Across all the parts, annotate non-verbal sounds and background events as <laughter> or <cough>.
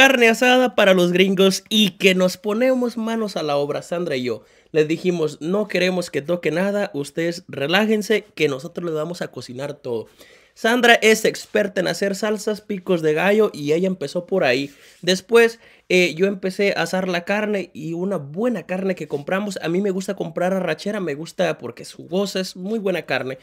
carne asada para los gringos y que nos ponemos manos a la obra, Sandra y yo. Les dijimos, no queremos que toque nada, ustedes relájense, que nosotros les vamos a cocinar todo. Sandra es experta en hacer salsas, picos de gallo y ella empezó por ahí. Después eh, yo empecé a asar la carne y una buena carne que compramos. A mí me gusta comprar arrachera, me gusta porque su voz es muy buena carne.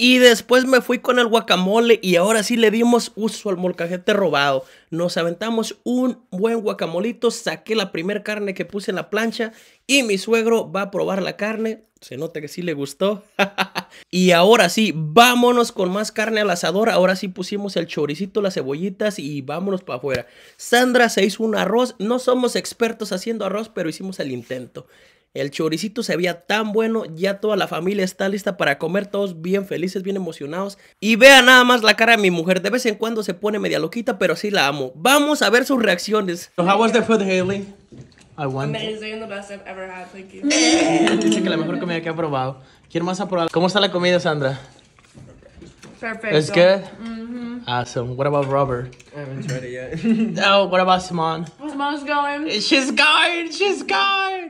Y después me fui con el guacamole y ahora sí le dimos uso al molcajete robado. Nos aventamos un buen guacamolito, saqué la primera carne que puse en la plancha y mi suegro va a probar la carne. Se nota que sí le gustó. <laughs> y ahora sí, vámonos con más carne al asador. Ahora sí pusimos el choricito, las cebollitas y vámonos para afuera. Sandra se hizo un arroz. No somos expertos haciendo arroz, pero hicimos el intento. El choricito se veía tan bueno, ya toda la familia está lista para comer, todos bien felices, bien emocionados. Y vean nada más la cara de mi mujer, de vez en cuando se pone media loquita, pero sí la amo. Vamos a ver sus reacciones. How was the food, Haley? I want. Amazing, <laughs> Dice que la mejor comida que ha probado. ¿Quién más ha probado? ¿Cómo está la comida, Sandra? Perfecto. Es good? Mm -hmm. Awesome. What about Robert? I haven't tried it yet. <laughs> oh, what about Simon? Simon's going. She's going, she's going.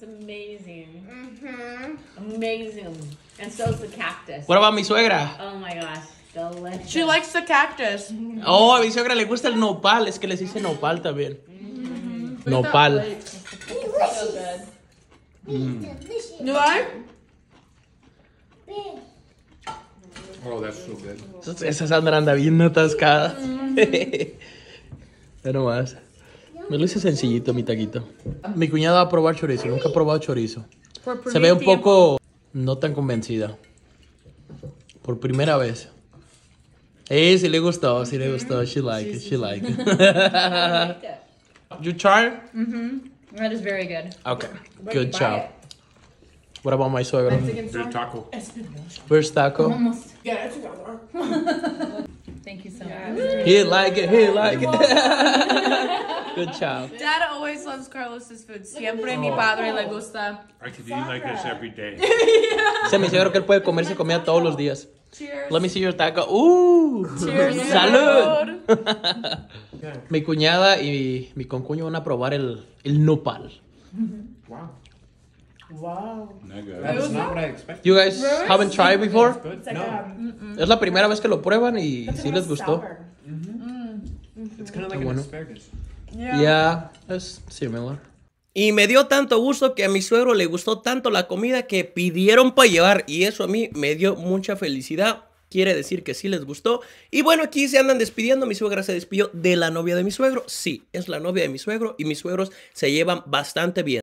¡Es amazing. mm Amazing. And so is the cactus. ¿Qué about mi suegra? Oh my gosh. Delicious. She likes the cactus. Oh, a mi suegra le gusta el nopal. Es que les hice nopal también. Mm Nopal. So good. Oh, that's so good. Esa Sandra anda bien atascada. Mm -hmm. Pero <laughs> más. Me lo hice sencillito, mi taquito. Mi cuñada va a probar chorizo. Nunca ha probado chorizo. Se ve un poco no tan convencida. Por primera vez. Eh, si le gustó, si le gustó. She liked it, she liked <laughs> it. you try mm-hmm. That is very good. Okay, good job. What about my suegro? Your taco. taco? Almost. Yeah, <laughs> Thank you so much. He like it, he like it. <laughs> Good Dad always loves Carlos's food. Siempre a mi padre le oh. gusta. I could eat like this every day. <laughs> Se me dice que él puede comerse comida todos los días. Cheers. Let me see your taco. ¡Uh! <laughs> ¡Salud! <laughs> mi cuñada y mi concuño van a probar el, el nopal. Wow. Wow. That's not what I expected. You guys haven't tried before? no. Es la primera vez que lo prueban y sí les gustó. Es -hmm. Mm-hmm. It's asparagus ya es similar. Y me dio tanto gusto que a mi suegro le gustó tanto la comida que pidieron para llevar. Y eso a mí me dio mucha felicidad. Quiere decir que sí les gustó. Y bueno, aquí se andan despidiendo. Mi suegra se despidió de la novia de mi suegro. Sí, es la novia de mi suegro. Y mis suegros se llevan bastante bien.